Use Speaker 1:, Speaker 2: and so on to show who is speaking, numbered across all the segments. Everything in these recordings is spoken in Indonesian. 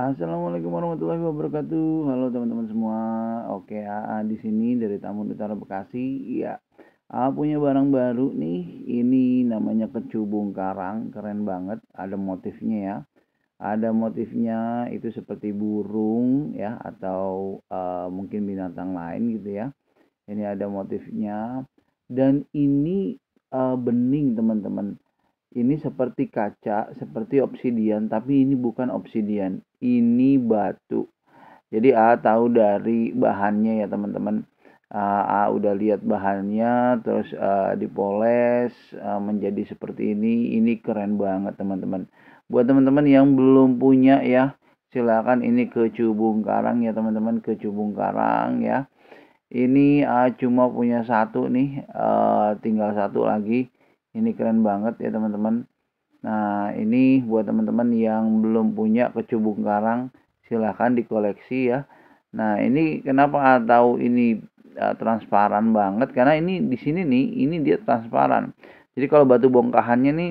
Speaker 1: Assalamualaikum warahmatullahi wabarakatuh. Halo teman-teman semua. Oke, AA di sini dari Tamu Utara Bekasi. Iya. AA punya barang baru nih. Ini namanya kecubung karang, keren banget. Ada motifnya ya. Ada motifnya itu seperti burung ya atau uh, mungkin binatang lain gitu ya. Ini ada motifnya dan ini uh, bening teman-teman ini seperti kaca, seperti obsidian, tapi ini bukan obsidian. Ini batu. Jadi A tahu dari bahannya ya teman-teman. A udah lihat bahannya, terus A, dipoles A, menjadi seperti ini. Ini keren banget teman-teman. Buat teman-teman yang belum punya ya, silakan ini ke Cubung Karang ya teman-teman, ke Cubung Karang ya. Ini A cuma punya satu nih, tinggal satu lagi ini keren banget ya teman-teman nah ini buat teman-teman yang belum punya kecubung karang silahkan dikoleksi ya nah ini kenapa atau ini uh, transparan banget karena ini di sini nih ini dia transparan jadi kalau batu bongkahannya nih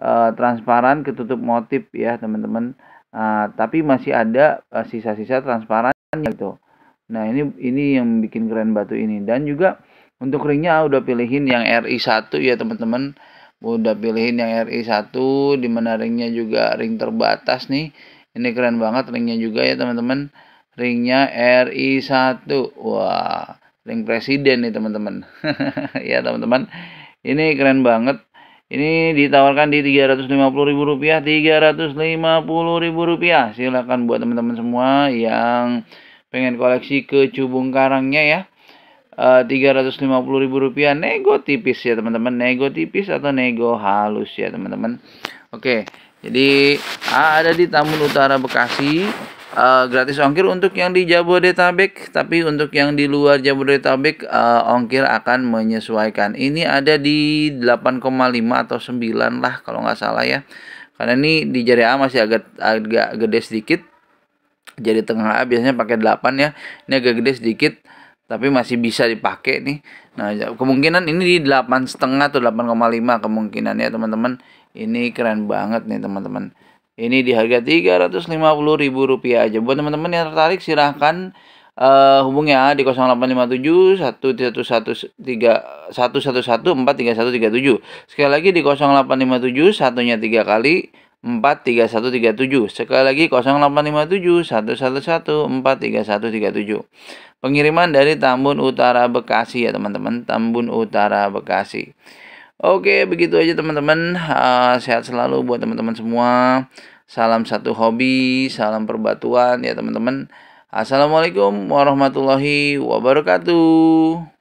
Speaker 1: uh, transparan ketutup motif ya teman-teman uh, tapi masih ada sisa-sisa uh, transparan gitu nah ini ini yang bikin keren batu ini dan juga untuk ringnya udah pilihin yang RI1 ya teman-teman. Udah pilihin yang RI1 mana ringnya juga ring terbatas nih. Ini keren banget ringnya juga ya teman-teman. Ringnya RI1. Wah, ring presiden nih teman-teman. ya teman-teman. Ini keren banget. Ini ditawarkan di Rp350.000, Rp350.000. Silakan buat teman-teman semua yang pengen koleksi ke cubung karangnya ya. Eh, ribu rupiah nego tipis ya teman-teman nego tipis atau nego halus ya teman-teman oke jadi ada di Tamun Utara Bekasi uh, gratis ongkir untuk yang di Jabodetabek tapi untuk yang di luar Jabodetabek uh, ongkir akan menyesuaikan ini ada di 8,5 atau 9 lah kalau nggak salah ya karena ini di jari a masih agak agak gede sedikit jadi tengah A biasanya pakai 8 ya ini agak gede sedikit tapi masih bisa dipakai nih. Nah, kemungkinan ini di 8,5 atau 8,5 kemungkinan ya, teman-teman. Ini keren banget nih, teman-teman. Ini di harga Rp350.000 aja. Buat teman-teman yang tertarik silahkan uh, hubungi ya di 0857 tiga satu 111 tujuh. Sekali lagi di 0857 satunya tiga kali 43137. Sekali lagi 0857 111 43137. Pengiriman dari Tambun Utara Bekasi ya teman-teman, Tambun Utara Bekasi. Oke, begitu aja teman-teman. Uh, sehat selalu buat teman-teman semua. Salam satu hobi, salam perbatuan ya teman-teman. Assalamualaikum warahmatullahi wabarakatuh.